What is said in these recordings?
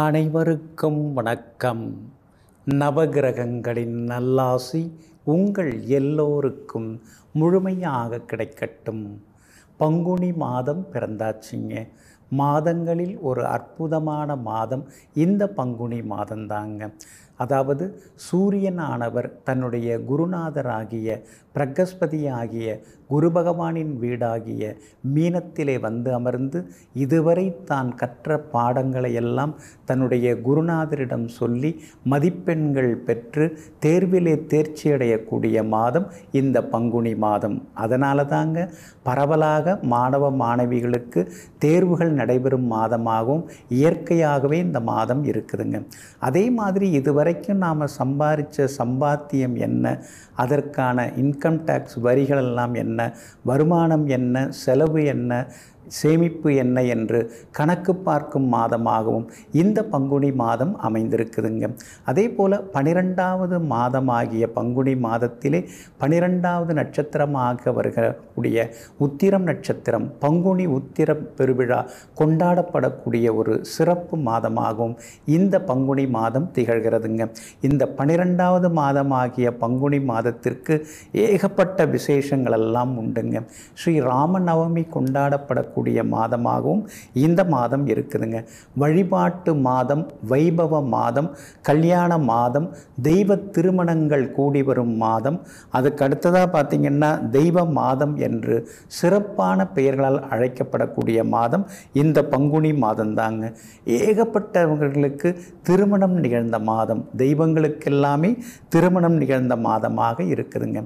அனைவருக்கும் வணக்கம் நவகிரகங்களின் நல்லாசி உங்கள் எல்லோருக்கும் முழுமையாக கிடைக்கட்டும் பங்குனி மாதம் பிறந்தாச்சுங்க மாதங்களில் ஒரு அற்புதமான மாதம் இந்த பங்குனி மாதம்தாங்க அதாவது சூரியனானவர் தன்னுடைய குருநாதராகிய பிரகஸ்பதி ஆகிய குரு பகவானின் வீடாகிய மீனத்திலே வந்து அமர்ந்து இதுவரை தான் கற்ற பாடங்களை எல்லாம் தன்னுடைய குருநாதரிடம் சொல்லி மதிப்பெண்கள் பெற்று தேர்விலே தேர்ச்சியடையக்கூடிய மாதம் இந்த பங்குனி மாதம் அதனால தாங்க பரவலாக மாணவ மாணவிகளுக்கு தேர்வுகள் நடைபெறும் மாதமாகவும் இயற்கையாகவே இந்த மாதம் இருக்குதுங்க அதே மாதிரி இதுவரைக்கும் நாம் சம்பாதிச்ச சம்பாத்தியம் என்ன அதற்கான இன்கம் இன்கம் டேக்ஸ் வரிகள் எல்லாம் என்ன வருமானம் என்ன செலவு என்ன சேமிப்பு என்ன என்று கணக்கு பார்க்கும் மாதமாகவும் இந்த பங்குனி மாதம் அமைந்திருக்குதுங்க அதே போல் பனிரெண்டாவது மாதமாகிய பங்குனி மாதத்திலே பனிரெண்டாவது நட்சத்திரமாக வருகக்கூடிய உத்திரம் நட்சத்திரம் பங்குனி உத்திர பெருவிழா கொண்டாடப்படக்கூடிய ஒரு சிறப்பு மாதமாகவும் இந்த பங்குனி மாதம் திகழ்கிறதுங்க இந்த பனிரெண்டாவது மாதமாகிய பங்குனி மாதத்திற்கு ஏகப்பட்ட விசேஷங்கள் எல்லாம் உண்டுங்க ஸ்ரீ ராமநவமி கொண்டாடப்படக்கூடிய வரக்கூடிய மாதமாகவும் இந்த மாதம் இருக்குதுங்க வழிபாட்டு மாதம் வைபவ மாதம் கல்யாண மாதம் தெய்வ திருமணங்கள் கூடி வரும் மாதம் அதுக்கு அடுத்ததாக பார்த்திங்கன்னா தெய்வ மாதம் என்று சிறப்பான பெயர்களால் அழைக்கப்படக்கூடிய மாதம் இந்த பங்குனி மாதம் தாங்க ஏகப்பட்டவர்களுக்கு திருமணம் நிகழ்ந்த மாதம் தெய்வங்களுக்கெல்லாமே திருமணம் நிகழ்ந்த மாதமாக இருக்குதுங்க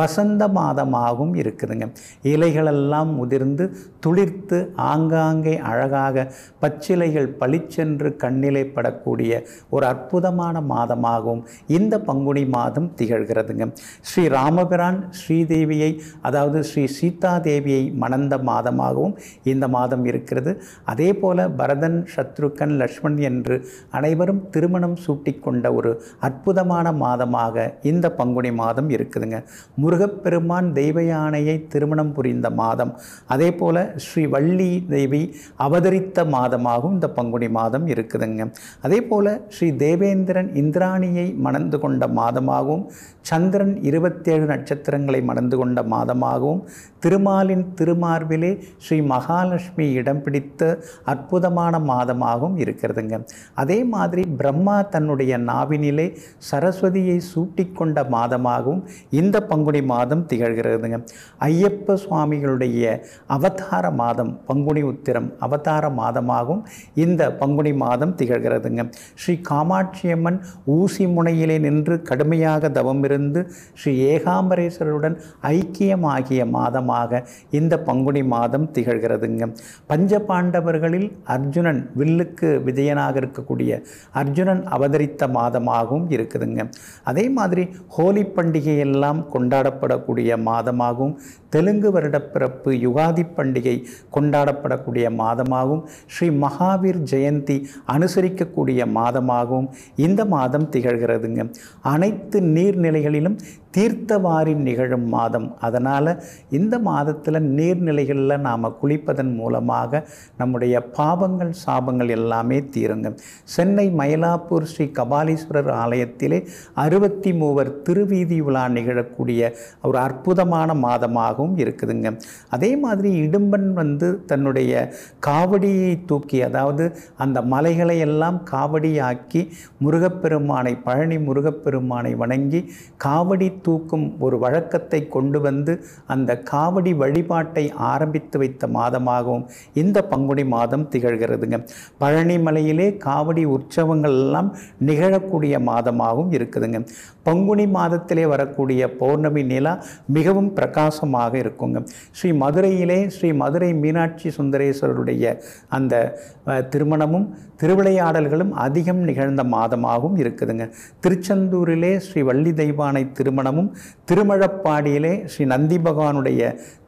வசந்த மாதமாகவும் இருக்குதுங்க இலைகளெல்லாம் முதிர்ந்து துளிர் துளிர்த்து ஆங்காங்கே அழகாக பச்சிலைகள் பளிச்சென்று கண்ணிலே படக்கூடிய ஒரு அற்புதமான மாதமாகவும் இந்த பங்குனி மாதம் திகழ்கிறதுங்க ஸ்ரீ ராமபிரான் ஸ்ரீதேவியை அதாவது ஸ்ரீ சீதாதேவியை மணந்த மாதமாகவும் இந்த மாதம் இருக்கிறது அதே போல பரதன் சத்ருக்கன் லக்ஷ்மண் என்று அனைவரும் திருமணம் சூட்டிக்கொண்ட ஒரு அற்புதமான மாதமாக இந்த பங்குனி மாதம் இருக்குதுங்க முருகப்பெருமான் தெய்வ யானையை திருமணம் புரிந்த மாதம் அதே போல் ஸ்ரீ வள்ளி தேவி அவதரித்த மாதமாகவும் இந்த பங்குனி மாதம் இருக்குதுங்க அதே போல் ஸ்ரீ தேவேந்திரன் இந்திராணியை மணந்து கொண்ட மாதமாகவும் சந்திரன் இருபத்தேழு நட்சத்திரங்களை மணந்து கொண்ட மாதமாகவும் திருமாலின் திருமார்பிலே ஸ்ரீ மகாலட்சுமி இடம் பிடித்த அற்புதமான மாதமாகவும் இருக்கிறதுங்க அதே மாதிரி பிரம்மா தன்னுடைய நாவினிலே சரஸ்வதியை சூட்டிக்கொண்ட மாதமாகவும் இந்த பங்குனி மாதம் திகழ்கிறதுங்க ஐயப்ப சுவாமிகளுடைய அவதார மாதம் மாதம் பங்குனி உத்திரம் அவதார மாதமாகும் இந்த பங்குனி மாதம் திகழ்கிறதுங்க ஸ்ரீ காமாட்சியம்மன் ஊசி முனையிலே நின்று கடுமையாக தவம் இருந்து ஸ்ரீ ஏகாம்பரேஸ்வரருடன் ஐக்கியமாகிய மாதமாக இந்த பங்குனி மாதம் திகழ்கிறதுங்க பஞ்ச பாண்டவர்களில் அர்ஜுனன் வில்லுக்கு விஜயனாக இருக்கக்கூடிய அர்ஜுனன் அவதரித்த மாதமாகவும் இருக்குதுங்க அதே மாதிரி ஹோலி பண்டிகை எல்லாம் கொண்டாடப்படக்கூடிய மாதமாகவும் தெலுங்கு வருடப்பிறப்பு யுகாதி பண்டிகை கொண்டாடப்படக்கூடிய மாதமாகவும் ஸ்ரீ மகாவீர் ஜெயந்தி அனுசரிக்கக்கூடிய மாதமாகவும் இந்த மாதம் திகழ்கிறதுங்க அனைத்து நீர்நிலைகளிலும் தீர்த்தவாரி நிகழும் மாதம் அதனால் இந்த மாதத்தில் நீர்நிலைகளில் நாம் குளிப்பதன் மூலமாக நம்முடைய பாவங்கள் சாபங்கள் எல்லாமே தீருங்க சென்னை மயிலாப்பூர் ஸ்ரீ கபாலீஸ்வரர் ஆலயத்திலே அறுபத்தி மூவர் திருவீதி விழா நிகழக்கூடிய ஒரு அற்புதமான மாதமாகவும் இருக்குதுங்க அதே மாதிரி இடும்பன் வந்து தன்னுடைய காவடியை தூக்கி அதாவது அந்த மலைகளை எல்லாம் காவடியாக்கி முருகப்பெருமானை பழனி முருகப்பெருமானை வணங்கி காவடி தூக்கும் ஒரு வழக்கத்தை கொண்டு வந்து அந்த காவடி வழிபாட்டை ஆரம்பித்து வைத்த மாதமாகவும் இந்த பங்குனி மாதம் திகழ்கிறதுங்க பழனிமலையிலே காவடி உற்சவங்கள் எல்லாம் நிகழக்கூடிய மாதமாகவும் இருக்குதுங்க பங்குனி மாதத்திலே வரக்கூடிய பௌர்ணமி நிலா மிகவும் பிரகாசமாக இருக்குங்க ஸ்ரீ மதுரையிலே ஸ்ரீ மதுரை மீனாட்சி சுந்தரேஸ்வரருடைய அந்த திருமணமும் திருவிளையாடல்களும் அதிகம் நிகழ்ந்த மாதமாகவும் இருக்குதுங்க திருச்செந்தூரிலே ஸ்ரீ வள்ளி தெய்வானை திருமணமும் திருமழப்பாடியிலே ஸ்ரீ நந்தி பகவானுடைய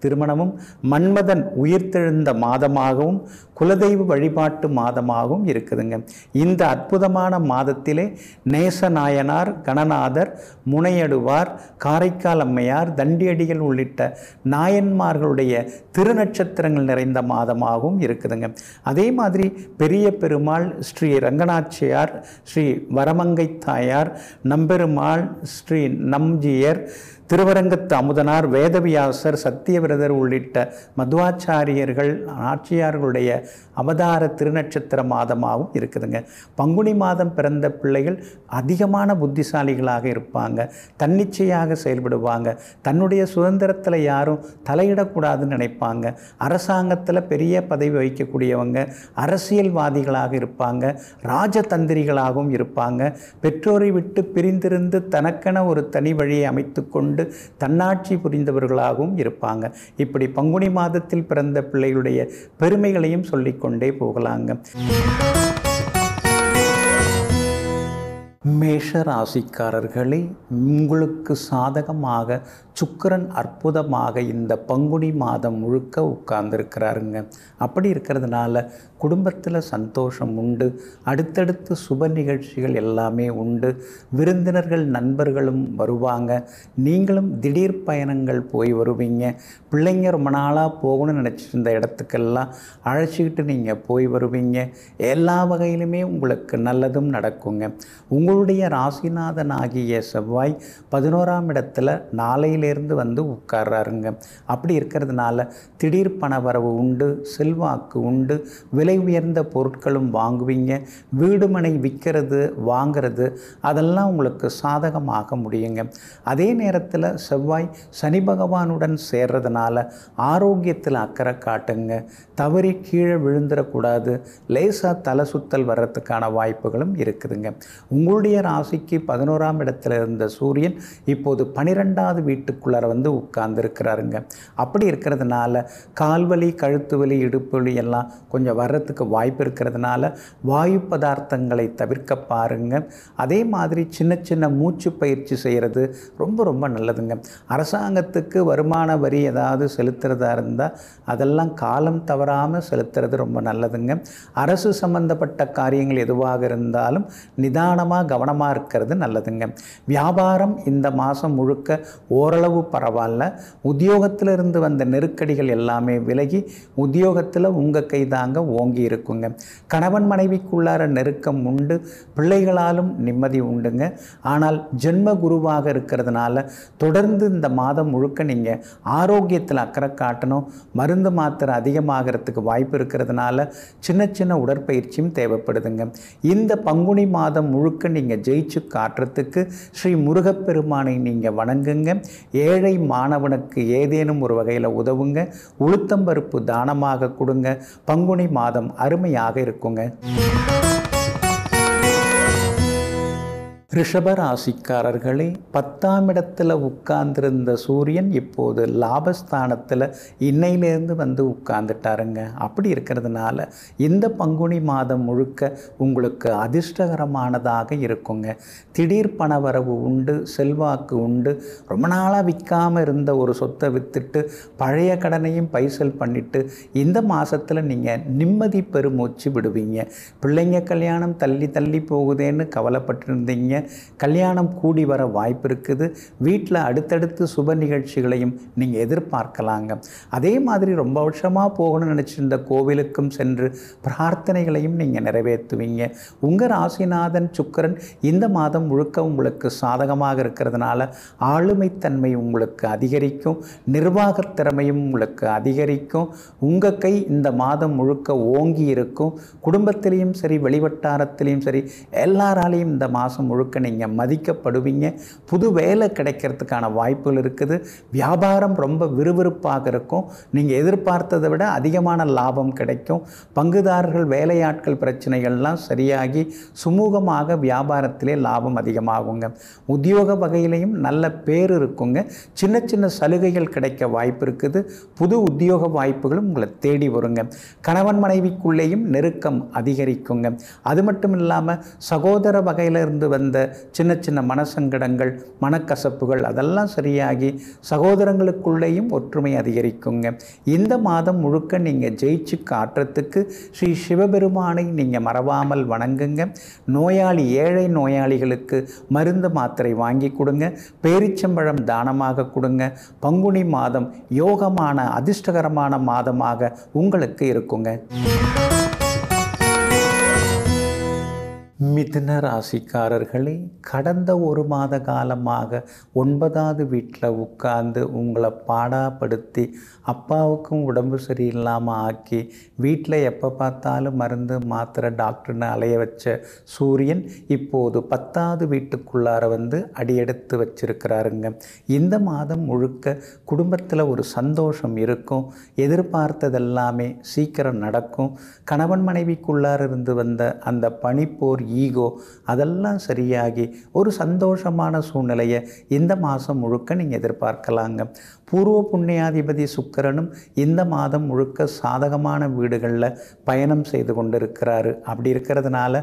திருமணமும் மன்மதன் உயிர்த்தெழுந்த மாதமாகவும் குலதெய்வ வழிபாட்டு மாதமாகவும் இருக்குதுங்க இந்த அற்புதமான மாதத்திலே நேசநாயனார் கணநாதர் முனையடுவார் காரைக்கால் அம்மையார் தண்டியடிகள் உள்ளிட்ட நாயன்மார்களுடைய திருநட்சத்திரங்கள் நிறைந்த மாதமாகவும் இருக்குதுங்க அதே மாதிரி பெரிய பெருமாள் ஸ்ரீ ரங்கநாச்சியார் ஸ்ரீ வரமங்கை தாயார் நம்பெருமாள் ஸ்ரீ நம்ஜியர் திருவரங்கத்து அமுதனார் வேதவியாசர் சத்தியவிரதர் உள்ளிட்ட மதுவாச்சாரியர்கள் ஆட்சியார்களுடைய அவதார திருநட்சத்திர மாதமாகவும் இருக்குதுங்க பங்குனி மாதம் பிறந்த பிள்ளைகள் அதிகமான புத்திசாலிகளாக இருப்பாங்க தன்னிச்சையாக செயல்படுவாங்க தன்னுடைய சுதந்திரத்தில் யாரும் தலையிடக்கூடாதுன்னு நினைப்பாங்க அரசாங்கத்தில் பெரிய பதவி வகிக்கக்கூடியவங்க அரசியல்வாதிகளாக இருப்பாங்க ராஜதந்திரிகளாகவும் இருப்பாங்க பெற்றோரை விட்டு பிரிந்திருந்து தனக்கென ஒரு தனி வழியை அமைத்து கொண்டு தன்னாட்சி புரிந்தவர்களாகவும் இருப்பாங்க இப்படி பங்குனி மாதத்தில் பிறந்த பிள்ளைகளுடைய பெருமைகளையும் சொல்லிக்கொண்டு கொண்டே போகலாங்க மேஷ ராசிக்காரர்களே உங்களுக்கு சாதகமாக சுக்கரன் அற்புதமாக இந்த பங்குனி மாதம் முழுக்க உட்கார்ந்துருக்கிறாருங்க அப்படி இருக்கிறதுனால குடும்பத்தில் சந்தோஷம் உண்டு அடுத்தடுத்து சுப நிகழ்ச்சிகள் எல்லாமே உண்டு விருந்தினர்கள் நண்பர்களும் வருவாங்க நீங்களும் திடீர் பயணங்கள் போய் வருவீங்க பிள்ளைங்க ரொம்ப நாளாக போகணும்னு இருந்த இடத்துக்கெல்லாம் அழைச்சிக்கிட்டு நீங்கள் போய் வருவீங்க எல்லா வகையிலுமே உங்களுக்கு நல்லதும் நடக்குங்க உங்கள் உங்களுடைய ராசிநாதன் ஆகிய செவ்வாய் பதினோராம் இடத்துல நாளையிலேருந்து வந்து உட்கார்றாருங்க அப்படி இருக்கிறதுனால திடீர் பணவரவு உண்டு செல்வாக்கு உண்டு விலை உயர்ந்த பொருட்களும் வாங்குவீங்க வீடுமனை விற்கிறது வாங்கிறது அதெல்லாம் உங்களுக்கு சாதகமாக முடியுங்க அதே நேரத்தில் செவ்வாய் சனி பகவானுடன் சேர்றதுனால ஆரோக்கியத்தில் அக்கறை காட்டுங்க தவறி கீழே விழுந்துடக்கூடாது லேசாக தலை சுத்தல் வர்றதுக்கான வாய்ப்புகளும் இருக்குதுங்க உங்களுடைய உங்களுடைய ராசிக்கு பதினோராம் இடத்துல இருந்த சூரியன் இப்போது பனிரெண்டாவது வீட்டுக்குள்ளார வந்து உட்கார்ந்துருக்கிறாருங்க அப்படி இருக்கிறதுனால கால்வலி கழுத்து வலி இடுப்பு வலி எல்லாம் கொஞ்சம் வர்றதுக்கு வாய்ப்பு இருக்கிறதுனால வாயு பதார்த்தங்களை தவிர்க்க பாருங்க அதே மாதிரி சின்ன சின்ன மூச்சு பயிற்சி செய்கிறது ரொம்ப ரொம்ப நல்லதுங்க அரசாங்கத்துக்கு வருமான வரி ஏதாவது செலுத்துகிறதா இருந்தால் அதெல்லாம் காலம் தவறாமல் செலுத்துறது ரொம்ப நல்லதுங்க அரசு சம்பந்தப்பட்ட காரியங்கள் எதுவாக இருந்தாலும் நிதானமாக கவனமாக இருக்கிறது நல்லதுங்க வியாபாரம் இந்த மாதம் முழுக்க ஓரளவு பரவாயில்ல உத்தியோகத்திலிருந்து வந்த நெருக்கடிகள் எல்லாமே விலகி உத்தியோகத்தில் உங்கள் கைதாங்க ஓங்கி இருக்குங்க கணவன் மனைவிக்குள்ளார நெருக்கம் உண்டு பிள்ளைகளாலும் நிம்மதி உண்டுங்க ஆனால் ஜென்ம குருவாக இருக்கிறதுனால தொடர்ந்து இந்த மாதம் முழுக்க நீங்கள் ஆரோக்கியத்தில் அக்கறை காட்டணும் மருந்து மாத்திரை அதிகமாகிறதுக்கு வாய்ப்பு இருக்கிறதுனால சின்ன சின்ன உடற்பயிற்சியும் தேவைப்படுதுங்க இந்த பங்குனி மாதம் முழுக்க நீங்கள் ஜெயிச்சு காட்டுறதுக்கு ஸ்ரீ முருகப்பெருமானை நீங்கள் வணங்குங்க ஏழை மாணவனுக்கு ஏதேனும் ஒரு வகையில் உதவுங்க உளுத்தம்பருப்பு தானமாக கொடுங்க பங்குனி மாதம் அருமையாக இருக்குங்க ரிஷபராசிக்காரர்களே பத்தாம் இடத்துல உட்கார்ந்திருந்த சூரியன் இப்போது லாபஸ்தானத்தில் இன்னையிலேருந்து வந்து உட்கார்ந்துட்டாருங்க அப்படி இருக்கிறதுனால இந்த பங்குனி மாதம் முழுக்க உங்களுக்கு அதிர்ஷ்டகரமானதாக இருக்குங்க திடீர் பணவரவு உண்டு செல்வாக்கு உண்டு ரொம்ப நாளாக விற்காமல் இருந்த ஒரு சொத்தை விற்றுட்டு பழைய கடனையும் பைசல் பண்ணிவிட்டு இந்த மாதத்தில் நீங்கள் நிம்மதி பெருமூச்சு விடுவீங்க பிள்ளைங்க கல்யாணம் தள்ளி தள்ளி போகுதேன்னு கவலைப்பட்டிருந்தீங்க கல்யாணம் கூடி வர வாய்ப்பு இருக்குது வீட்டில் அடுத்தடுத்து சுப நிகழ்ச்சிகளையும் நீங்கள் எதிர்பார்க்கலாங்க அதே மாதிரி ரொம்ப வருஷமாக போகணும்னு நினச்சிருந்த கோவிலுக்கும் சென்று பிரார்த்தனைகளையும் நீங்கள் நிறைவேற்றுவீங்க உங்கள் ராசிநாதன் சுக்கரன் இந்த மாதம் முழுக்க உங்களுக்கு சாதகமாக இருக்கிறதுனால ஆளுமைத்தன்மை உங்களுக்கு அதிகரிக்கும் நிர்வாகத்திறமையும் உங்களுக்கு அதிகரிக்கும் உங்கள் கை இந்த மாதம் முழுக்க ஓங்கி இருக்கும் குடும்பத்திலையும் சரி வெளிவட்டாரத்திலையும் சரி எல்லாராலையும் இந்த மாதம் முழுக்க முழுக்க நீங்கள் மதிக்கப்படுவீங்க புது வேலை கிடைக்கிறதுக்கான வாய்ப்புகள் இருக்குது வியாபாரம் ரொம்ப விறுவிறுப்பாக இருக்கும் நீங்கள் எதிர்பார்த்ததை விட அதிகமான லாபம் கிடைக்கும் பங்குதாரர்கள் வேலையாட்கள் பிரச்சனைகள்லாம் சரியாகி சுமூகமாக வியாபாரத்திலே லாபம் அதிகமாகுங்க உத்தியோக வகையிலையும் நல்ல பேர் இருக்குங்க சின்ன சின்ன சலுகைகள் கிடைக்க வாய்ப்பு இருக்குது புது உத்தியோக வாய்ப்புகளும் உங்களை தேடி வருங்க கணவன் மனைவிக்குள்ளேயும் நெருக்கம் அதிகரிக்குங்க அது மட்டும் இல்லாமல் சகோதர வகையிலிருந்து வந்த சின்ன சின்ன மனசங்கடங்கள் மனக்கசப்புகள் அதெல்லாம் சரியாகி சகோதரங்களுக்குள்ளேயும் ஒற்றுமை அதிகரிக்குங்க இந்த மாதம் முழுக்க நீங்கள் ஜெயிச்சு காட்டுறதுக்கு ஸ்ரீ சிவபெருமானை நீங்கள் மறவாமல் வணங்குங்க நோயாளி ஏழை நோயாளிகளுக்கு மருந்து மாத்திரை வாங்கி கொடுங்க பேரிச்சம்பழம் தானமாக கொடுங்க பங்குனி மாதம் யோகமான அதிர்ஷ்டகரமான மாதமாக உங்களுக்கு இருக்குங்க மிதுன ராசிக்காரர்களே கடந்த ஒரு மாத காலமாக ஒன்பதாவது வீட்டில் உட்கார்ந்து உங்களை பாடாப்படுத்தி அப்பாவுக்கும் உடம்பு சரியில்லாமல் ஆக்கி வீட்டில் எப்போ பார்த்தாலும் மருந்து மாத்திரை டாக்டர்னு அலைய வச்ச சூரியன் இப்போது பத்தாவது வீட்டுக்குள்ளார வந்து அடியெடுத்து வச்சிருக்கிறாருங்க இந்த மாதம் முழுக்க குடும்பத்தில் ஒரு சந்தோஷம் இருக்கும் எதிர்பார்த்ததெல்லாமே சீக்கிரம் நடக்கும் கணவன் மனைவிக்குள்ளார இருந்து வந்த அந்த பனிப்போர் ஈகோ அதெல்லாம் சரியாகி ஒரு சந்தோஷமான சூழ்நிலையை இந்த மாதம் முழுக்க நீங்கள் எதிர்பார்க்கலாங்க பூர்வ புண்ணியாதிபதி சுக்கரனும் இந்த மாதம் முழுக்க சாதகமான வீடுகளில் பயணம் செய்து கொண்டிருக்கிறாரு அப்படி இருக்கிறதுனால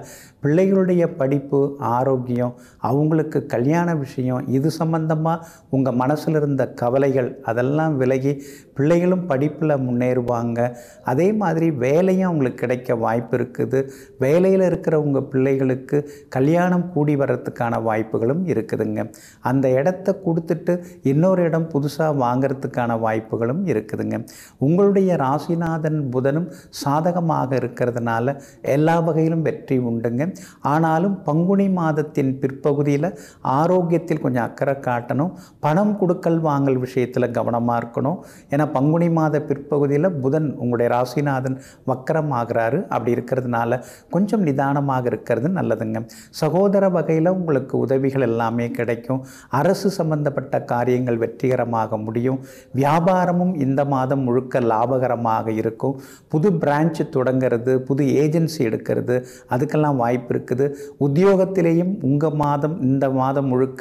பிள்ளைகளுடைய படிப்பு ஆரோக்கியம் அவங்களுக்கு கல்யாண விஷயம் இது சம்பந்தமாக உங்கள் மனசில் இருந்த கவலைகள் அதெல்லாம் விலகி பிள்ளைகளும் படிப்பில் முன்னேறுவாங்க அதே மாதிரி வேலையும் அவங்களுக்கு கிடைக்க வாய்ப்பு இருக்குது வேலையில் இருக்கிற உங்கள் பிள்ளைகளுக்கு கல்யாணம் கூடி வர்றதுக்கான வாய்ப்புகளும் இருக்குதுங்க அந்த இடத்த கொடுத்துட்டு இன்னொரு இடம் புதுசாக வாங்க வாங்கிறதுக்கான வாய்ப்புகளும் இருக்குதுங்க உங்களுடைய ராசிநாதன் புதனும் சாதகமாக இருக்கிறதுனால எல்லா வகையிலும் வெற்றி உண்டுங்க ஆனாலும் பங்குனி மாதத்தின் பிற்பகுதியில் ஆரோக்கியத்தில் கொஞ்சம் அக்கறை காட்டணும் பணம் கொடுக்கல் வாங்கல் விஷயத்தில் கவனமாக இருக்கணும் ஏன்னா பங்குனி மாத பிற்பகுதியில் புதன் உங்களுடைய ராசிநாதன் வக்கரம் ஆகிறாரு அப்படி இருக்கிறதுனால கொஞ்சம் நிதானமாக இருக்கிறது நல்லதுங்க சகோதர வகையில் உங்களுக்கு உதவிகள் எல்லாமே கிடைக்கும் அரசு சம்பந்தப்பட்ட காரியங்கள் வெற்றிகரமாக முடியும் முடியும் வியாபாரமும் இந்த மாதம் முழுக்க லாபகரமாக இருக்கும் புது பிரான்ச் தொடங்கிறது புது ஏஜென்சி எடுக்கிறது அதுக்கெல்லாம் வாய்ப்பு இருக்குது உத்தியோகத்திலேயும் உங்கள் மாதம் இந்த மாதம் முழுக்க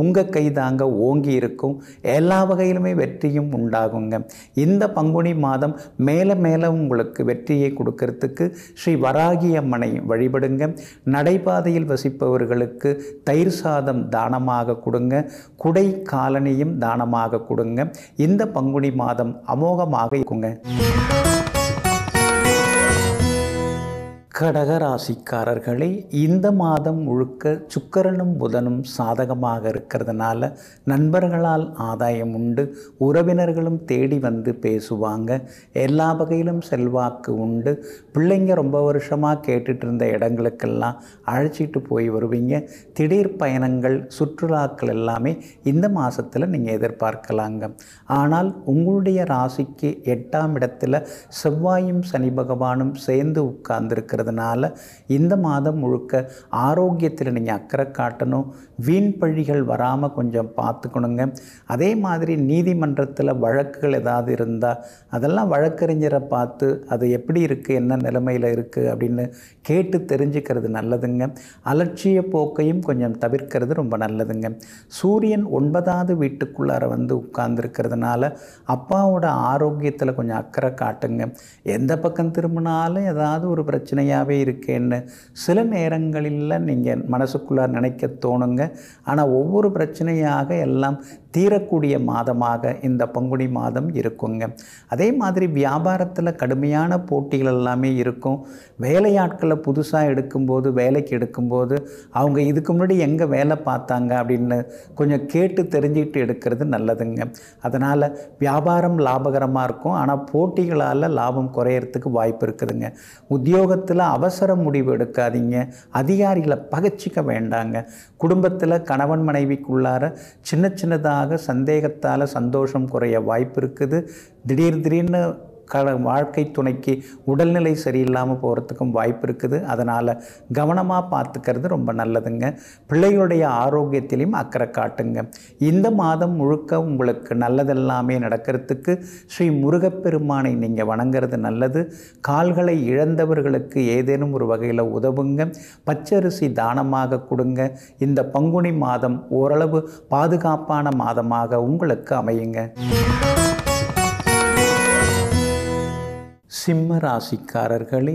உங்கள் கை தாங்க ஓங்கி இருக்கும் எல்லா வகையிலுமே வெற்றியும் உண்டாகுங்க இந்த பங்குனி மாதம் மேலே மேலே உங்களுக்கு வெற்றியை கொடுக்கறதுக்கு ஸ்ரீ வராகி அம்மனை வழிபடுங்க நடைபாதையில் வசிப்பவர்களுக்கு தயிர் சாதம் தானமாக கொடுங்க குடை காலனியும் தானமாக கொடுங்க இந்த பங்குனி மாதம் அமோகமாக இருக்குங்க கடக ராசிக்காரர்களே இந்த மாதம் முழுக்க சுக்கரனும் புதனும் சாதகமாக இருக்கிறதுனால நண்பர்களால் ஆதாயம் உண்டு உறவினர்களும் தேடி வந்து பேசுவாங்க எல்லா வகையிலும் செல்வாக்கு உண்டு பிள்ளைங்க ரொம்ப வருஷமாக கேட்டுட்டு இருந்த இடங்களுக்கெல்லாம் அழைச்சிட்டு போய் வருவீங்க திடீர் பயணங்கள் சுற்றுலாக்கள் எல்லாமே இந்த மாதத்தில் நீங்கள் எதிர்பார்க்கலாங்க ஆனால் உங்களுடைய ராசிக்கு எட்டாம் இடத்துல செவ்வாயும் சனி பகவானும் சேர்ந்து உட்கார்ந்துருக்கிறது இருக்கிறதுனால இந்த மாதம் முழுக்க ஆரோக்கியத்தில் நீங்கள் அக்கறை காட்டணும் வீண் பழிகள் வராமல் கொஞ்சம் பார்த்துக்கணுங்க அதே மாதிரி நீதிமன்றத்தில் வழக்குகள் ஏதாவது இருந்தால் அதெல்லாம் வழக்கறிஞரை பார்த்து அது எப்படி இருக்குது என்ன நிலைமையில் இருக்குது அப்படின்னு கேட்டு தெரிஞ்சுக்கிறது நல்லதுங்க அலட்சிய போக்கையும் கொஞ்சம் தவிர்க்கிறது ரொம்ப நல்லதுங்க சூரியன் ஒன்பதாவது வீட்டுக்குள்ளார வந்து உட்கார்ந்துருக்கிறதுனால அப்பாவோட ஆரோக்கியத்தில் கொஞ்சம் அக்கறை காட்டுங்க எந்த பக்கம் திரும்பினாலும் ஏதாவது ஒரு பிரச்சனையாக தனியாகவே இருக்கேன்னு சில நேரங்களில் நீங்கள் மனசுக்குள்ளார் நினைக்க தோணுங்க ஆனால் ஒவ்வொரு பிரச்சனையாக எல்லாம் தீரக்கூடிய மாதமாக இந்த பங்குனி மாதம் இருக்குங்க அதே மாதிரி வியாபாரத்தில் கடுமையான போட்டிகள் எல்லாமே இருக்கும் வேலையாட்களை புதுசாக எடுக்கும்போது வேலைக்கு எடுக்கும்போது அவங்க இதுக்கு முன்னாடி எங்கே வேலை பார்த்தாங்க அப்படின்னு கொஞ்சம் கேட்டு தெரிஞ்சுக்கிட்டு எடுக்கிறது நல்லதுங்க அதனால் வியாபாரம் லாபகரமாக இருக்கும் ஆனால் போட்டிகளால் லாபம் குறையறதுக்கு வாய்ப்பு இருக்குதுங்க உத்தியோகத்தில் அவசர முடிவு எடுக்காதீங்க அதிகாரிகளை பகச்சிக்க வேண்டாங்க குடும்பத்தில் கணவன் மனைவிக்குள்ளார சின்ன சின்னதாக ஆக சந்தேகத்தால் சந்தோஷம் குறைய வாய்ப்பு இருக்குது திடீர் திடீர்னு கல வாழ்க்கை துணைக்கு உடல்நிலை சரியில்லாமல் போகிறதுக்கும் வாய்ப்பு இருக்குது அதனால் கவனமாக பார்த்துக்கிறது ரொம்ப நல்லதுங்க பிள்ளைகளுடைய ஆரோக்கியத்திலையும் அக்கறை காட்டுங்க இந்த மாதம் முழுக்க உங்களுக்கு நல்லதெல்லாமே நடக்கிறதுக்கு ஸ்ரீ முருகப்பெருமானை நீங்கள் வணங்குறது நல்லது கால்களை இழந்தவர்களுக்கு ஏதேனும் ஒரு வகையில் உதவுங்க பச்சரிசி தானமாக கொடுங்க இந்த பங்குனி மாதம் ஓரளவு பாதுகாப்பான மாதமாக உங்களுக்கு அமையுங்க சிம்ம ராசிக்காரர்களே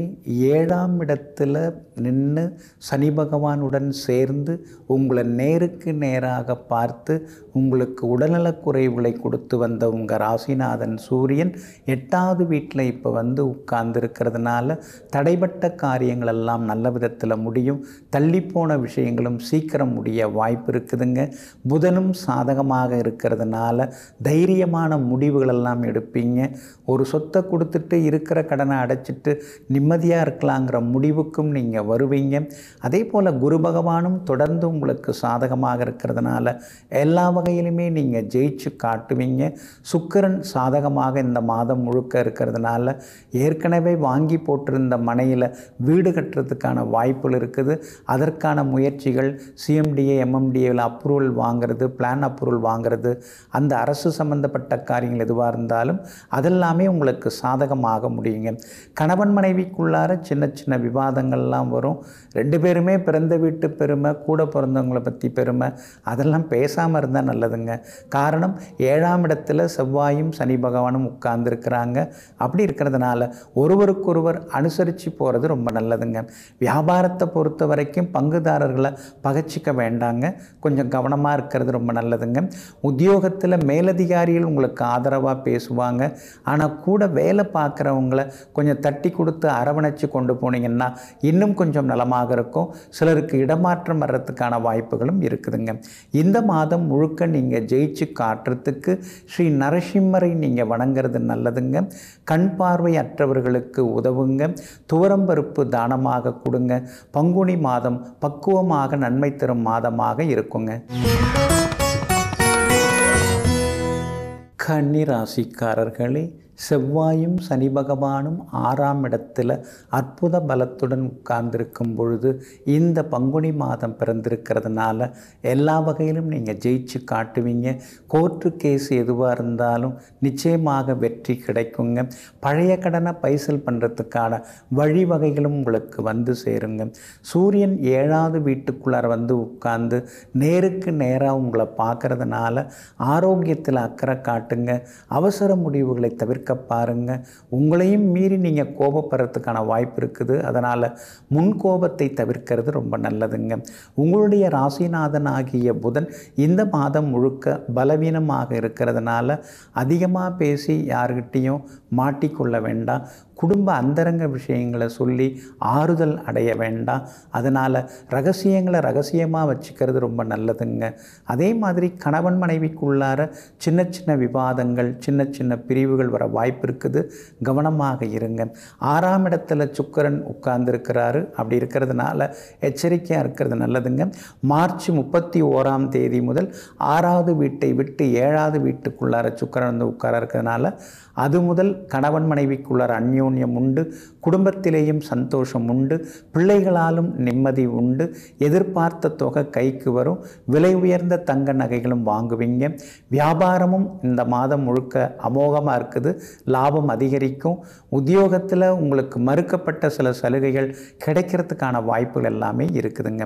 ஏழாம் இடத்தில் நின்று சனி பகவானுடன் சேர்ந்து உங்களை நேருக்கு நேராக பார்த்து உங்களுக்கு உடல்நலக் குறைவுகளை கொடுத்து வந்த உங்கள் ராசிநாதன் சூரியன் எட்டாவது வீட்டில் இப்போ வந்து உட்கார்ந்துருக்கிறதுனால தடைப்பட்ட காரியங்கள் எல்லாம் நல்ல விதத்தில் முடியும் தள்ளிப்போன விஷயங்களும் சீக்கிரம் முடிய வாய்ப்பு இருக்குதுங்க புதனும் சாதகமாக இருக்கிறதுனால தைரியமான முடிவுகளெல்லாம் எடுப்பீங்க ஒரு சொத்தை கொடுத்துட்டு இருக்க இருக்கிற கடனை அடைச்சிட்டு நிம்மதியாக இருக்கலாங்கிற முடிவுக்கும் நீங்கள் வருவீங்க அதே போல் குரு பகவானும் தொடர்ந்து உங்களுக்கு சாதகமாக இருக்கிறதுனால எல்லா வகையிலுமே நீங்கள் ஜெயிச்சு காட்டுவீங்க சுக்கரன் சாதகமாக இந்த மாதம் முழுக்க இருக்கிறதுனால ஏற்கனவே வாங்கி போட்டிருந்த மனையில் வீடு கட்டுறதுக்கான வாய்ப்புகள் இருக்குது அதற்கான முயற்சிகள் சிஎம்டிஏ எம்எம்டிஏவில் அப்ரூவல் வாங்கிறது பிளான் அப்ரூவல் வாங்கிறது அந்த அரசு சம்மந்தப்பட்ட காரியங்கள் எதுவாக இருந்தாலும் அதெல்லாமே உங்களுக்கு சாதகமாக முடியுங்க கணவன் மனைவிக்குள்ளார சின்ன சின்ன விவாதங்கள்லாம் வரும் ரெண்டு பேருமே பிறந்த வீட்டு பெருமை கூட பிறந்தவங்களை பற்றி பெருமை அதெல்லாம் பேசாமல் இருந்தால் நல்லதுங்க காரணம் ஏழாம் இடத்துல செவ்வாயும் சனி பகவானும் உட்கார்ந்துருக்குறாங்க அப்படி இருக்கிறதுனால ஒருவருக்கொருவர் அனுசரித்து போகிறது ரொம்ப நல்லதுங்க வியாபாரத்தை பொறுத்த வரைக்கும் பங்குதாரர்களை பகச்சிக்க வேண்டாங்க கொஞ்சம் கவனமாக இருக்கிறது ரொம்ப நல்லதுங்க உத்தியோகத்தில் மேலதிகாரிகள் உங்களுக்கு ஆதரவாக பேசுவாங்க ஆனால் கூட வேலை பார்க்குறவங்க உங்களை கொஞ்சம் தட்டி கொடுத்து அரவணைச்சு கொண்டு போனீங்கன்னா இன்னும் கொஞ்சம் நலமாக இருக்கும் சிலருக்கு இடமாற்றம் வர்றதுக்கான வாய்ப்புகளும் இருக்குதுங்க இந்த மாதம் முழுக்க நீங்கள் ஜெயிச்சு காட்டுறதுக்கு ஸ்ரீ நரசிம்மரை நீங்கள் வணங்குறது நல்லதுங்க கண் பார்வை அற்றவர்களுக்கு உதவுங்க துவரம்பருப்பு தானமாக கொடுங்க பங்குனி மாதம் பக்குவமாக நன்மை தரும் மாதமாக இருக்குங்க கன்னிராசிக்காரர்களே செவ்வாயும் சனி பகவானும் ஆறாம் இடத்தில் அற்புத பலத்துடன் உட்கார்ந்திருக்கும் பொழுது இந்த பங்குனி மாதம் பிறந்திருக்கிறதுனால எல்லா வகையிலும் நீங்கள் ஜெயிச்சு காட்டுவீங்க கோர்ட்டு கேஸ் எதுவாக இருந்தாலும் நிச்சயமாக வெற்றி கிடைக்குங்க பழைய கடனை பைசல் பண்ணுறதுக்கான வழிவகைகளும் உங்களுக்கு வந்து சேருங்க சூரியன் ஏழாவது வீட்டுக்குள்ளார வந்து உட்கார்ந்து நேருக்கு நேராக உங்களை பார்க்குறதுனால ஆரோக்கியத்தில் அக்கறை காட்டுங்க அவசர முடிவுகளை தவிர்க்க பாருங்க பாருங்கள் உங்களையும் மீறி நீங்கள் கோபப்படுறதுக்கான வாய்ப்பு இருக்குது அதனால் முன்கோபத்தை தவிர்க்கிறது ரொம்ப நல்லதுங்க உங்களுடைய ராசிநாதன் ஆகிய புதன் இந்த மாதம் முழுக்க பலவீனமாக இருக்கிறதுனால அதிகமாக பேசி யாருக்கிட்டேயும் மாட்டிக்கொள்ள வேண்டாம் குடும்ப அந்தரங்க விஷயங்களை சொல்லி ஆறுதல் அடைய வேண்டாம் அதனால் ரகசியங்களை ரகசியமாக வச்சுக்கிறது ரொம்ப நல்லதுங்க அதே மாதிரி கணவன் மனைவிக்குள்ளார சின்ன சின்ன விவாதங்கள் சின்ன சின்ன பிரிவுகள் வர வாய்ப்பு இருக்குது கவனமாக இருங்க ஆறாம் இடத்துல சுக்கரன் உட்கார்ந்துருக்கிறாரு அப்படி இருக்கிறதுனால எச்சரிக்கையாக இருக்கிறது நல்லதுங்க மார்ச் முப்பத்தி ஓராம் தேதி முதல் ஆறாவது வீட்டை விட்டு ஏழாவது வீட்டுக்குள்ளார சுக்கரன் வந்து உட்கார இருக்கிறதுனால அது முதல் கணவன் மனைவிக்குள்ளார அந்நிய அந்யோன்யம் உண்டு குடும்பத்திலேயும் சந்தோஷம் உண்டு பிள்ளைகளாலும் நிம்மதி உண்டு எதிர்பார்த்த தொகை கைக்கு வரும் விலை உயர்ந்த தங்க நகைகளும் வாங்குவீங்க வியாபாரமும் இந்த மாதம் முழுக்க அமோகமாக இருக்குது லாபம் அதிகரிக்கும் உத்தியோகத்தில் உங்களுக்கு மறுக்கப்பட்ட சில சலுகைகள் கிடைக்கிறதுக்கான வாய்ப்புகள் எல்லாமே இருக்குதுங்க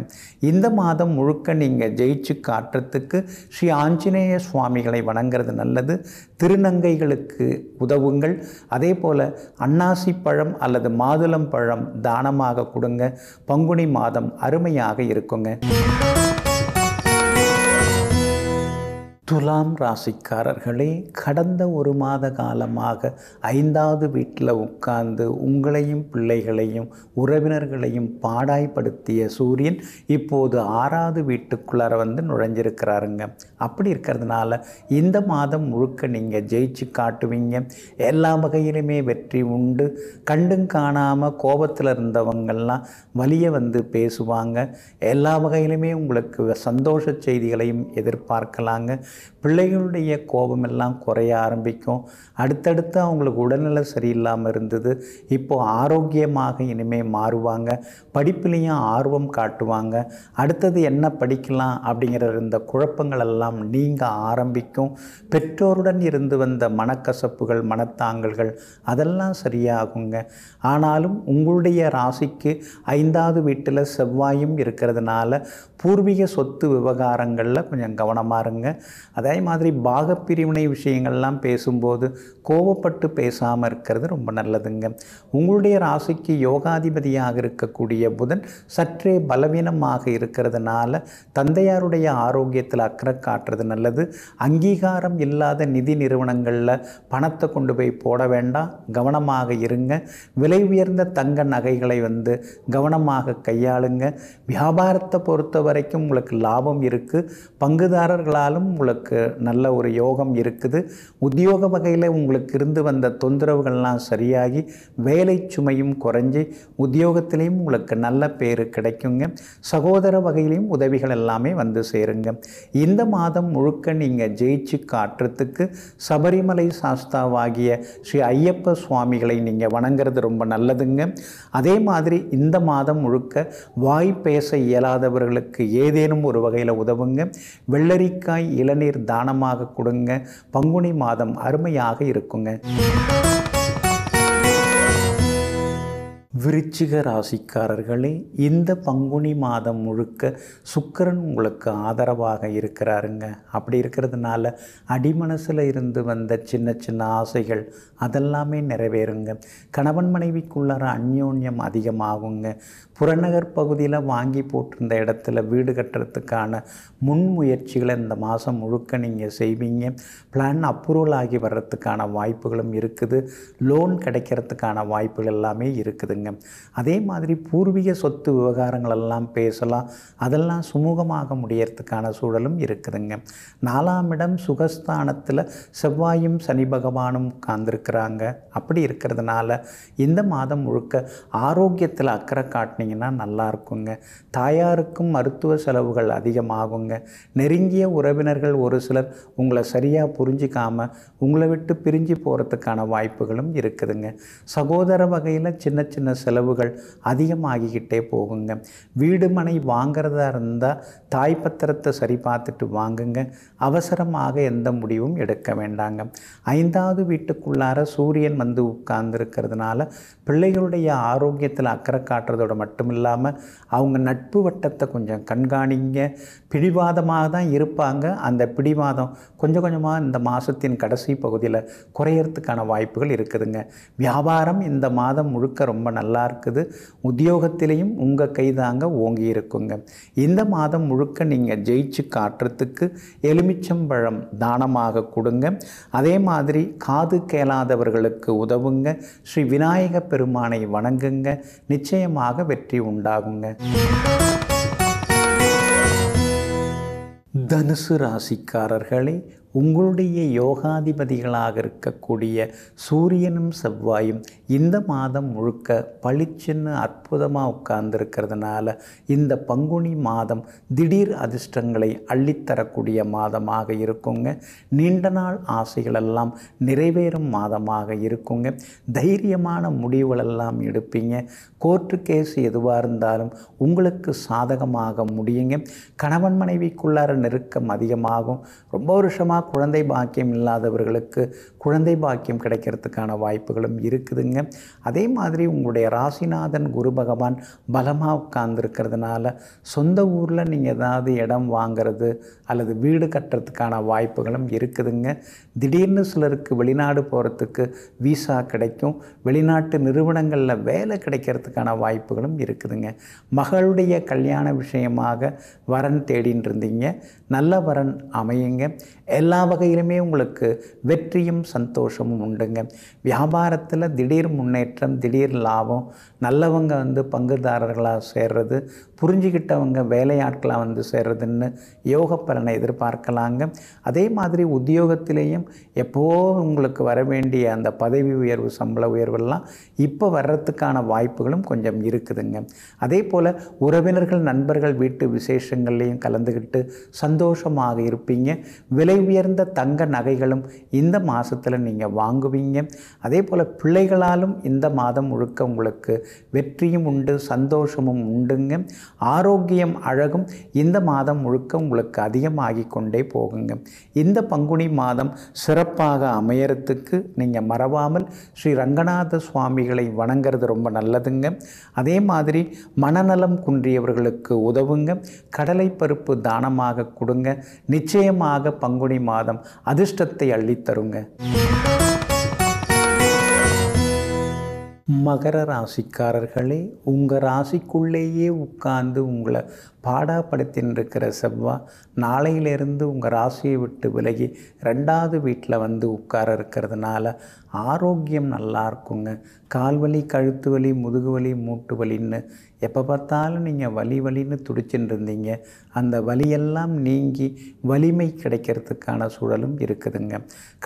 இந்த மாதம் முழுக்க நீங்கள் ஜெயிச்சு காட்டுறதுக்கு ஸ்ரீ ஆஞ்சநேய சுவாமிகளை வணங்குறது நல்லது திருநங்கைகளுக்கு உதவுங்கள் அதே போல் அண்ணா அன்னாசி பழம் அல்லது மாதுளம் பழம் தானமாக கொடுங்க பங்குனி மாதம் அருமையாக இருக்குங்க துலாம் ராசிக்காரர்களே கடந்த ஒரு மாத காலமாக ஐந்தாவது வீட்டில் உட்கார்ந்து உங்களையும் பிள்ளைகளையும் உறவினர்களையும் பாடாய்படுத்திய சூரியன் இப்போது ஆறாவது வீட்டுக்குள்ளார வந்து நுழைஞ்சிருக்கிறாருங்க அப்படி இருக்கிறதுனால இந்த மாதம் முழுக்க நீங்கள் ஜெயிச்சு காட்டுவீங்க எல்லா வகையிலுமே வெற்றி உண்டு கண்டும் காணாமல் கோபத்தில் இருந்தவங்கள்லாம் வலிய வந்து பேசுவாங்க எல்லா வகையிலுமே உங்களுக்கு சந்தோஷ செய்திகளையும் எதிர்பார்க்கலாங்க பிள்ளைகளுடைய கோபமெல்லாம் குறைய ஆரம்பிக்கும் அடுத்தடுத்து அவங்களுக்கு உடல்நிலை சரியில்லாமல் இருந்தது இப்போது ஆரோக்கியமாக இனிமேல் மாறுவாங்க படிப்புலேயும் ஆர்வம் காட்டுவாங்க அடுத்தது என்ன படிக்கலாம் அப்படிங்கிற இந்த குழப்பங்கள் எல்லாம் நீங்க ஆரம்பிக்கும் பெற்றோருடன் இருந்து வந்த மனக்கசப்புகள் மனத்தாங்கல்கள் அதெல்லாம் சரியாகுங்க ஆனாலும் உங்களுடைய ராசிக்கு ஐந்தாவது வீட்டில் செவ்வாயும் இருக்கிறதுனால பூர்வீக சொத்து விவகாரங்களில் கொஞ்சம் கவனமாக இருங்க அதே மாதிரி பாகப்பிரிவினை விஷயங்கள்லாம் பேசும்போது கோவப்பட்டு பேசாமல் இருக்கிறது ரொம்ப நல்லதுங்க உங்களுடைய ராசிக்கு யோகாதிபதியாக இருக்கக்கூடிய புதன் சற்றே பலவீனமாக இருக்கிறதுனால தந்தையாருடைய ஆரோக்கியத்தில் அக்கறை காட்டுறது நல்லது அங்கீகாரம் இல்லாத நிதி நிறுவனங்களில் பணத்தை கொண்டு போய் போட வேண்டாம் கவனமாக இருங்க விலை உயர்ந்த தங்க நகைகளை வந்து கவனமாக கையாளுங்க வியாபாரத்தை பொறுத்த வரைக்கும் உங்களுக்கு லாபம் இருக்குது பங்குதாரர்களாலும் உங்களுக்கு உங்களுக்கு நல்ல ஒரு யோகம் இருக்குது உத்தியோக வகையில் உங்களுக்கு இருந்து வந்த தொந்தரவுகள்லாம் சரியாகி வேலை சுமையும் குறைஞ்சி உத்தியோகத்திலையும் உங்களுக்கு நல்ல பேர் கிடைக்குங்க சகோதர வகையிலையும் உதவிகள் எல்லாமே வந்து சேருங்க இந்த மாதம் முழுக்க நீங்கள் ஜெயிச்சு காட்டுறதுக்கு சபரிமலை சாஸ்தாவாகிய ஸ்ரீ ஐயப்ப சுவாமிகளை நீங்கள் வணங்குறது ரொம்ப நல்லதுங்க அதே மாதிரி இந்த மாதம் முழுக்க வாய் பேச இயலாதவர்களுக்கு ஏதேனும் ஒரு வகையில் உதவுங்க வெள்ளரிக்காய் இளநீர் தானமாக கொடுங்க பங்குனி மாதம் அருமையாக இருக்குங்க விருச்சிக ராசிக்காரர்களே இந்த பங்குனி மாதம் முழுக்க சுக்கரன் உங்களுக்கு ஆதரவாக இருக்கிறாருங்க அப்படி இருக்கிறதுனால அடிமனசில் இருந்து வந்த சின்ன சின்ன ஆசைகள் அதெல்லாமே நிறைவேறுங்க கணவன் மனைவிக்குள்ளார அந்யோன்யம் அதிகமாகுங்க புறநகர் பகுதியில் வாங்கி போட்டிருந்த இடத்துல வீடு கட்டுறதுக்கான முன்முயற்சிகளை இந்த மாதம் முழுக்க நீங்கள் செய்வீங்க பிளான் அப்ரூவல் ஆகி வர்றதுக்கான வாய்ப்புகளும் இருக்குது லோன் கிடைக்கிறதுக்கான வாய்ப்புகள் எல்லாமே இருக்குதுங்க பேசுகிறீங்க அதே மாதிரி பூர்வீக சொத்து விவகாரங்களெல்லாம் பேசலாம் அதெல்லாம் சுமூகமாக முடியறதுக்கான சூழலும் இருக்குதுங்க நாலாம் இடம் சுகஸ்தானத்தில் செவ்வாயும் சனி பகவானும் உட்கார்ந்துருக்குறாங்க அப்படி இருக்கிறதுனால இந்த மாதம் முழுக்க ஆரோக்கியத்தில் அக்கறை காட்டினீங்கன்னா நல்லாயிருக்குங்க தாயாருக்கும் மருத்துவ செலவுகள் அதிகமாகுங்க நெருங்கிய உறவினர்கள் ஒரு சிலர் உங்களை சரியாக புரிஞ்சிக்காமல் உங்களை விட்டு பிரிஞ்சு போகிறதுக்கான வாய்ப்புகளும் இருக்குதுங்க சகோதர வகையில் சின்ன சின்ன செலவுகள் அதிகமாகிக்கிட்டே போகுங்க வீடு மனை வாங்கிறதா இருந்தால் தாய் பத்திரத்தை சரி பார்த்துட்டு வாங்குங்க அவசரமாக எந்த முடிவும் எடுக்க வேண்டாங்க ஐந்தாவது வீட்டுக்குள்ளார சூரியன் வந்து உட்கார்ந்துருக்கிறதுனால பிள்ளைகளுடைய ஆரோக்கியத்தில் அக்கறை காட்டுறதோட மட்டும் இல்லாமல் அவங்க நட்பு வட்டத்தை கொஞ்சம் கண்காணிங்க பிடிவாதமாக தான் இருப்பாங்க அந்த பிடிவாதம் கொஞ்சம் கொஞ்சமாக இந்த மாதத்தின் கடைசி பகுதியில் குறையறதுக்கான வாய்ப்புகள் இருக்குதுங்க வியாபாரம் இந்த மாதம் முழுக்க ரொம்ப நல்லா இருக்குது உத்தியோகத்திலையும் உங்கள் கைதாங்க ஓங்கி இருக்குங்க இந்த மாதம் முழுக்க நீங்கள் ஜெயிச்சு காட்டுறதுக்கு எலுமிச்சம்பழம் தானமாக கொடுங்க அதே மாதிரி காது கேளாதவர்களுக்கு உதவுங்க ஸ்ரீ விநாயக பெருமானை வணங்குங்க நிச்சயமாக வெற்றி உண்டாகுங்க தனுசு ராசிக்காரர்களே உங்களுடைய யோகாதிபதிகளாக இருக்கக்கூடிய சூரியனும் செவ்வாயும் இந்த மாதம் முழுக்க பளிச்சுன்னு அற்புதமாக உட்கார்ந்துருக்கிறதுனால இந்த பங்குனி மாதம் திடீர் அதிர்ஷ்டங்களை அள்ளித்தரக்கூடிய மாதமாக இருக்குங்க நீண்ட நாள் ஆசைகளெல்லாம் நிறைவேறும் மாதமாக இருக்குங்க தைரியமான முடிவுகளெல்லாம் எடுப்பீங்க கோர்ட்டு கேஸ் எதுவாக இருந்தாலும் உங்களுக்கு சாதகமாக முடியுங்க கணவன் மனைவிக்குள்ளார நெருக்கம் அதிகமாகும் ரொம்ப வருஷமாக குழந்தை பாக்கியம் இல்லாதவர்களுக்கு குழந்தை பாக்கியம் கிடைக்கிறதுக்கான வாய்ப்புகளும் இருக்குதுங்க செய்யுங்க அதே மாதிரி உங்களுடைய ராசிநாதன் குரு பகவான் பலமாக உட்கார்ந்துருக்கிறதுனால சொந்த ஊரில் நீங்கள் ஏதாவது இடம் வாங்கிறது அல்லது வீடு கட்டுறதுக்கான வாய்ப்புகளும் இருக்குதுங்க திடீர்னு சிலருக்கு வெளிநாடு போகிறதுக்கு விசா கிடைக்கும் வெளிநாட்டு நிறுவனங்களில் வேலை கிடைக்கிறதுக்கான வாய்ப்புகளும் இருக்குதுங்க மகளுடைய கல்யாண விஷயமாக வரன் தேடின்னு இருந்தீங்க நல்ல வரன் அமையுங்க எல்லா வகையிலுமே உங்களுக்கு வெற்றியும் சந்தோஷமும் உண்டுங்க வியாபாரத்தில் திடீர் முன்னேற்றம் திடீர் லாபம் நல்லவங்க வந்து பங்குதாரர்களாக சேர்றது புரிஞ்சுக்கிட்டவங்க வேலையாட்களாக வந்து சேர்றதுன்னு யோக பலனை எதிர்பார்க்கலாங்க அதே மாதிரி உத்தியோகத்திலேயும் எப்போ உங்களுக்கு வர வேண்டிய அந்த பதவி உயர்வு சம்பள உயர்வெல்லாம் இப்போ வர்றதுக்கான வாய்ப்புகளும் கொஞ்சம் இருக்குதுங்க அதே போல் உறவினர்கள் நண்பர்கள் வீட்டு விசேஷங்கள்லேயும் கலந்துக்கிட்டு சந்தோஷமாக இருப்பீங்க விலை உயர்ந்த தங்க நகைகளும் இந்த மாதத்தில் நீங்கள் வாங்குவீங்க அதே போல் பிள்ளைகளாலும் இந்த மாதம் முழுக்க உங்களுக்கு வெற்றியும் உண்டு சந்தோஷமும் உண்டுங்க ஆரோக்கியம் அழகும் இந்த மாதம் முழுக்க உங்களுக்கு அதிகமாகி கொண்டே போகுங்க இந்த பங்குனி மாதம் சிறப்பாக அமையறதுக்கு நீங்கள் மறவாமல் ஸ்ரீ ரங்கநாத சுவாமிகளை வணங்குறது ரொம்ப நல்லதுங்க அதே மாதிரி மனநலம் குன்றியவர்களுக்கு உதவுங்க கடலை பருப்பு தானமாக கொடுங்க நிச்சயமாக பங்குனி மாதம் அதிர்ஷ்டத்தை அள்ளித்தருங்க மகர ராசிக்காரர்களே உங்கள் ராசிக்குள்ளேயே உட்கார்ந்து உங்களை பாடாப்படுத்தின்றிருக்கிற செவ்வாய் நாளையிலிருந்து உங்கள் ராசியை விட்டு விலகி ரெண்டாவது வீட்டில் வந்து உட்கார இருக்கிறதுனால ஆரோக்கியம் நல்லா இருக்குங்க கால்வலி கழுத்து வலி முதுகு வலி மூட்டு வலின்னு எப்போ பார்த்தாலும் நீங்கள் வலி வலின்னு துடிச்சுட்டு இருந்தீங்க அந்த வலியெல்லாம் நீங்கி வலிமை கிடைக்கிறதுக்கான சூழலும் இருக்குதுங்க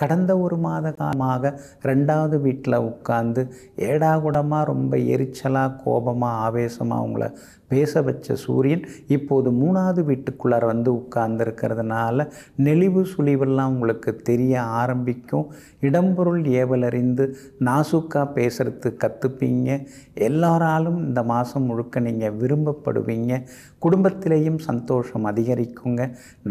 கடந்த ஒரு மாத காலமாக ரெண்டாவது வீட்டில் உட்காந்து ஏடாகுடமாக ரொம்ப எரிச்சலாக கோபமாக ஆவேசமாக உங்களை பேச வச்ச சூரியன் இப்போது மூணாவது வீட்டுக்குள்ளார வந்து உட்கார்ந்துருக்கிறதுனால நெளிவு சுழிவெல்லாம் உங்களுக்கு தெரிய ஆரம்பிக்கும் இடம்பொருள் ஏவலறிந்து நாசுக்காக பேசுகிறது கற்றுப்பீங்க எல்லாராலும் இந்த மாதம் முழுக்க நீங்கள் விரும்பப்படுவீங்க குடும்பத்திலேயும் சந்தோஷம் அதிகரிக்குங்க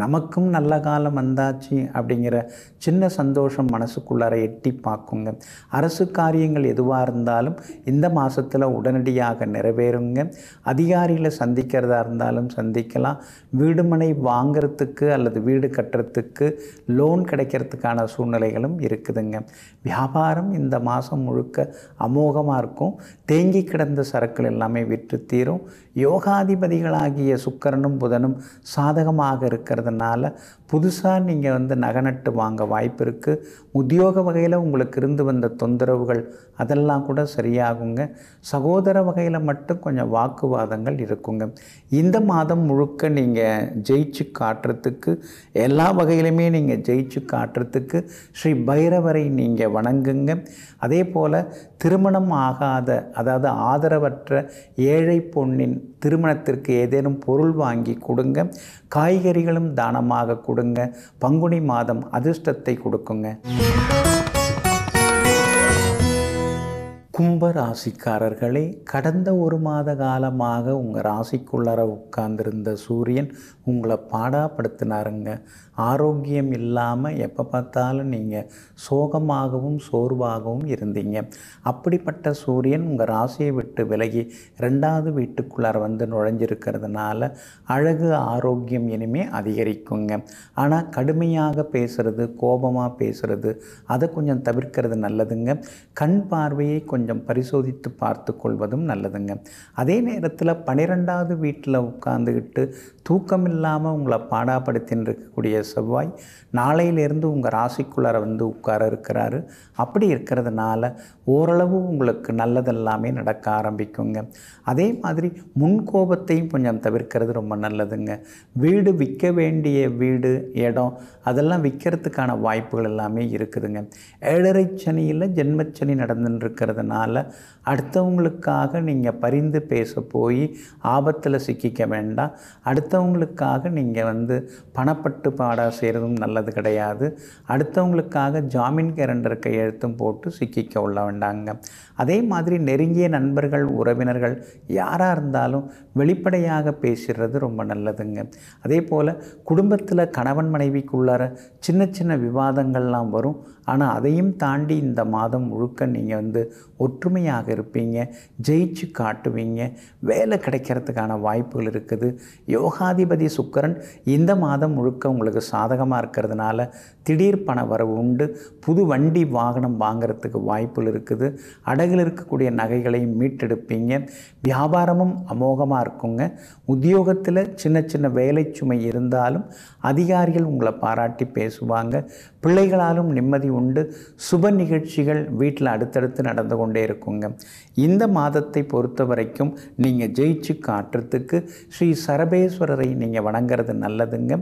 நமக்கும் நல்ல காலம் வந்தாச்சு அப்படிங்கிற சின்ன சந்தோஷம் மனசுக்குள்ளார எட்டி பார்க்குங்க அரசு காரியங்கள் எதுவாக இருந்தாலும் இந்த மாதத்தில் உடனடியாக நிறைவேறுங்க அதிகாரிகளை சந்திக்கிறதா இருந்தாலும் சந்திக்கலாம் வீடுமனை வாங்கிறதுக்கு அல்லது வீடு கட்டுறதுக்கு லோன் கிடைக்கிறதுக்கான சூழ்நிலைகளும் இருக்குதுங்க வியாபாரம் இந்த மாதம் முழுக்க அமோகமாக இருக்கும் தேங்கி கிடந்த சரக்குகள் எல்லாமே விற்று தீரும் யோகாதிபதிகளாகி ஆகிய சுக்கரனும் புதனும் சாதகமாக இருக்கிறதுனால புதுசாக நீங்கள் வந்து நகநட்டு வாங்க வாய்ப்பு இருக்குது உத்தியோக வகையில் உங்களுக்கு இருந்து வந்த தொந்தரவுகள் அதெல்லாம் கூட சரியாகுங்க சகோதர வகையில் மட்டும் கொஞ்சம் வாக்குவாதங்கள் இருக்குங்க இந்த மாதம் முழுக்க நீங்கள் ஜெயிச்சு காட்டுறதுக்கு எல்லா வகையிலுமே நீங்கள் ஜெயிச்சு காட்டுறதுக்கு ஸ்ரீ பைரவரை நீங்கள் வணங்குங்க அதே போல் திருமணம் ஆகாத அதாவது ஆதரவற்ற ஏழை பொண்ணின் திருமணத்திற்கு ஏதேனும் பொருள் வாங்கி கொடுங்க காய்கறிகளும் தானமாக கொடுங்க கொடுங்க பங்குனி மாதம் அதிர்ஷ்டத்தை கொடுக்குங்க கும்ப ராசிக்காரர்களே கடந்த ஒரு மாத காலமாக உங்கள் ராசிக்குள்ளார உட்கார்ந்துருந்த சூரியன் உங்களை பாடாப்படுத்தினாருங்க ஆரோக்கியம் இல்லாமல் எப்போ பார்த்தாலும் நீங்கள் சோகமாகவும் சோர்வாகவும் இருந்தீங்க அப்படிப்பட்ட சூரியன் உங்கள் ராசியை விட்டு விலகி ரெண்டாவது வீட்டுக்குள்ளார வந்து நுழைஞ்சிருக்கிறதுனால அழகு ஆரோக்கியம் இனிமே அதிகரிக்குங்க ஆனால் கடுமையாக பேசுகிறது கோபமாக பேசுகிறது அதை கொஞ்சம் தவிர்க்கிறது நல்லதுங்க கண் பார்வையை கொஞ்சம் கொஞ்சம் பரிசோதித்து பார்த்து கொள்வதும் நல்லதுங்க அதே நேரத்தில் பனிரெண்டாவது வீட்டில் உட்காந்துக்கிட்டு தூக்கம் இல்லாமல் உங்களை பாடாப்படுத்தின்னு இருக்கக்கூடிய செவ்வாய் நாளையிலேருந்து உங்கள் ராசிக்குள்ளார வந்து உட்கார இருக்கிறாரு அப்படி இருக்கிறதுனால ஓரளவு உங்களுக்கு நல்லதெல்லாமே நடக்க ஆரம்பிக்குங்க அதே மாதிரி முன்கோபத்தையும் கொஞ்சம் தவிர்க்கிறது ரொம்ப நல்லதுங்க வீடு விற்க வேண்டிய வீடு இடம் அதெல்லாம் விற்கிறதுக்கான வாய்ப்புகள் எல்லாமே இருக்குதுங்க ஏழரை சனியில் ஜென்மச்சனி நடந்துன்னு இருக்கிறதுனால அடுத்தவங்களுக்காக நீங்கள் பரிந்து பேச போய் ஆபத்தில் சிக்கிக்க வேண்டாம் அடுத்தவங்களுக்காக நீங்கள் வந்து பணப்பட்டு பாட செய்கிறதும் நல்லது கிடையாது அடுத்தவங்களுக்காக ஜாமீன் கேரண்டர் கையெழுத்தும் போட்டு சிக்கிக்க உள்ள வேண்டாங்க அதே மாதிரி நெருங்கிய நண்பர்கள் உறவினர்கள் யாராக இருந்தாலும் வெளிப்படையாக பேசுகிறது ரொம்ப நல்லதுங்க அதே போல் குடும்பத்தில் கணவன் மனைவிக்குள்ளார சின்ன சின்ன விவாதங்கள்லாம் வரும் ஆனால் அதையும் தாண்டி இந்த மாதம் முழுக்க நீங்கள் வந்து ஒற்றுமையாக இருப்பீங்க ஜெயிச்சு காட்டுவீங்க வேலை கிடைக்கிறதுக்கான வாய்ப்புகள் இருக்குது யோகாதிபதி சுக்கரன் இந்த மாதம் முழுக்க உங்களுக்கு சாதகமாக இருக்கிறதுனால திடீர் பண வரவு உண்டு புது வண்டி வாகனம் வாங்கிறதுக்கு வாய்ப்புகள் இருக்குது அடகில் இருக்கக்கூடிய நகைகளையும் மீட்டெடுப்பீங்க வியாபாரமும் அமோகமாக இருக்குங்க உத்தியோகத்தில் சின்ன சின்ன வேலை சுமை இருந்தாலும் அதிகாரிகள் உங்களை பாராட்டி பேசுவாங்க பிள்ளைகளாலும் நிம்மதி உண்டு சுப நிகழ்ச்சிகள் வீட்டில் அடுத்தடுத்து நடந்து கொண்டே இருக்குங்க இந்த மாதத்தை பொறுத்த வரைக்கும் நீங்கள் ஜெயிச்சு காட்டுறதுக்கு ஸ்ரீ சரபேஸ்வரரை நீங்கள் வணங்குறது நல்லதுங்க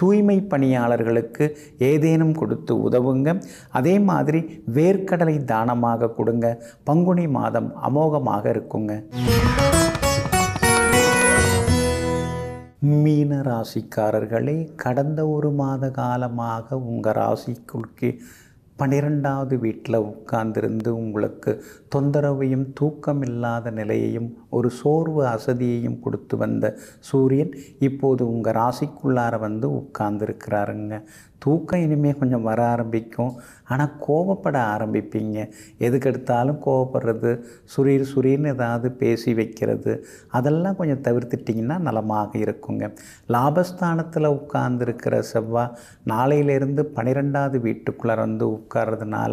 தூய்மை பணியாளர்களுக்கு ஏதேனும் கொடுத்து உதவுங்க அதே மாதிரி வேர்க்கடலை தானமாக கொடுங்க பங்குனி மாதம் அமோகமாக இருக்குங்க மீன ராசிக்காரர்களே கடந்த ஒரு மாத காலமாக உங்கள் ராசிக்குள்கே பன்னிரெண்டாவது வீட்டில் உட்கார்ந்திருந்து உங்களுக்கு தொந்தரவையும் தூக்கமில்லாத நிலையையும் ஒரு சோர்வு அசதியையும் கொடுத்து வந்த சூரியன் இப்போது உங்கள் ராசிக்குள்ளார வந்து உட்கார்ந்துருக்கிறாருங்க தூக்கம் இனிமேல் கொஞ்சம் வர ஆரம்பிக்கும் ஆனால் கோவப்பட ஆரம்பிப்பீங்க எதுக்கெடுத்தாலும் கோவப்படுறது சுரீர் சுரீர்னு ஏதாவது பேசி வைக்கிறது அதெல்லாம் கொஞ்சம் தவிர்த்துட்டிங்கன்னா நலமாக இருக்குங்க லாபஸ்தானத்தில் உட்கார்ந்துருக்கிற செவ்வாய் நாளையிலேருந்து பன்னிரெண்டாவது வீட்டுக்குள்ளே வந்து உட்கார்றதுனால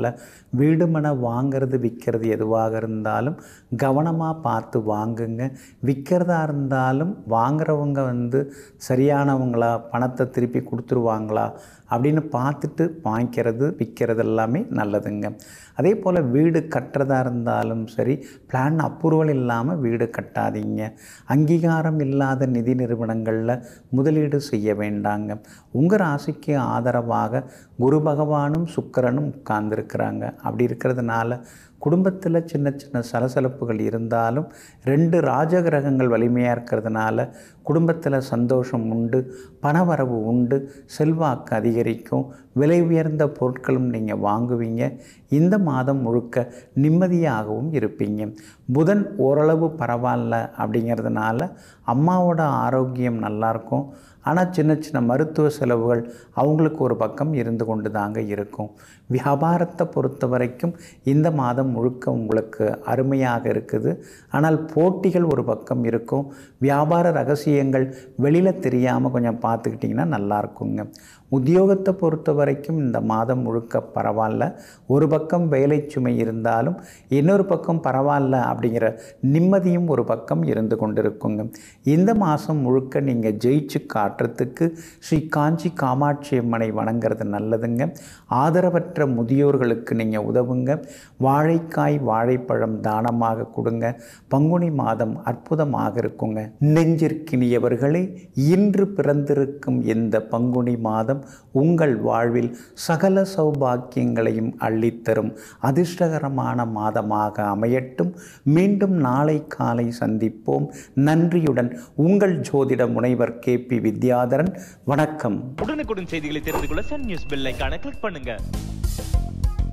வீடுமனை வாங்கிறது விற்கிறது எதுவாக இருந்தாலும் கவனமாக பார்த்து வாங்க வாங்குங்க விற்கிறதா இருந்தாலும் வாங்குறவங்க வந்து சரியானவங்களா பணத்தை திருப்பி கொடுத்துருவாங்களா அப்படின்னு பார்த்துட்டு வாங்கிக்கிறது விற்கிறது எல்லாமே நல்லதுங்க அதே போல் வீடு கட்டுறதா இருந்தாலும் சரி பிளான் அப்ரூவல் இல்லாமல் வீடு கட்டாதீங்க அங்கீகாரம் இல்லாத நிதி நிறுவனங்களில் முதலீடு செய்ய வேண்டாங்க உங்கள் ராசிக்கு ஆதரவாக குரு பகவானும் சுக்கரனும் உட்கார்ந்துருக்கிறாங்க அப்படி இருக்கிறதுனால குடும்பத்தில் சின்ன சின்ன சலசலப்புகள் இருந்தாலும் ரெண்டு ராஜகிரகங்கள் வலிமையாக இருக்கிறதுனால குடும்பத்தில் சந்தோஷம் உண்டு பணவரவு உண்டு செல்வாக்கு அதிகரிக்கும் விலை உயர்ந்த பொருட்களும் நீங்கள் வாங்குவீங்க இந்த மாதம் முழுக்க நிம்மதியாகவும் இருப்பீங்க புதன் ஓரளவு பரவாயில்ல அப்படிங்கிறதுனால அம்மாவோட ஆரோக்கியம் நல்லாயிருக்கும் ஆனால் சின்ன சின்ன மருத்துவ செலவுகள் அவங்களுக்கு ஒரு பக்கம் இருந்து கொண்டு தாங்க இருக்கும் வியாபாரத்தை பொறுத்த வரைக்கும் இந்த மாதம் முழுக்க உங்களுக்கு அருமையாக இருக்குது ஆனால் போட்டிகள் ஒரு பக்கம் இருக்கும் வியாபார ரகசிய விஷயங்கள் வெளியில் தெரியாமல் கொஞ்சம் பார்த்துக்கிட்டிங்கன்னா நல்லாயிருக்குங்க உத்தியோகத்தை பொறுத்த வரைக்கும் இந்த மாதம் முழுக்க பரவாயில்ல ஒரு பக்கம் வேலை சுமை இருந்தாலும் இன்னொரு பக்கம் பரவாயில்ல அப்படிங்கிற நிம்மதியும் ஒரு பக்கம் இருந்து கொண்டிருக்குங்க இந்த மாதம் முழுக்க நீங்கள் ஜெயிச்சு காட்டுறதுக்கு ஸ்ரீ காஞ்சி காமாட்சி அம்மனை வணங்குறது நல்லதுங்க ஆதரவற்ற முதியோர்களுக்கு நீங்கள் உதவுங்க வாழைக்காய் வாழைப்பழம் தானமாக கொடுங்க பங்குனி மாதம் அற்புதமாக இருக்குங்க நெஞ்சிற்கினியவர்களே இன்று பிறந்திருக்கும் இந்த பங்குனி மாதம் உங்கள் வாழ்வில் சகல சௌபாக்கியங்களையும் அள்ளித்தரும் அதிர்ஷ்டகரமான மாதமாக அமையட்டும் மீண்டும் நாளை காலை சந்திப்போம் நன்றியுடன் உங்கள் ஜோதிட முனைவர் கே பி வித்யாதரன் வணக்கம் உடனுக்குடன் செய்திகளை தெரிந்து கொள்ள சன் நியூஸ் பில்லை கிளிக் பண்ணுங்க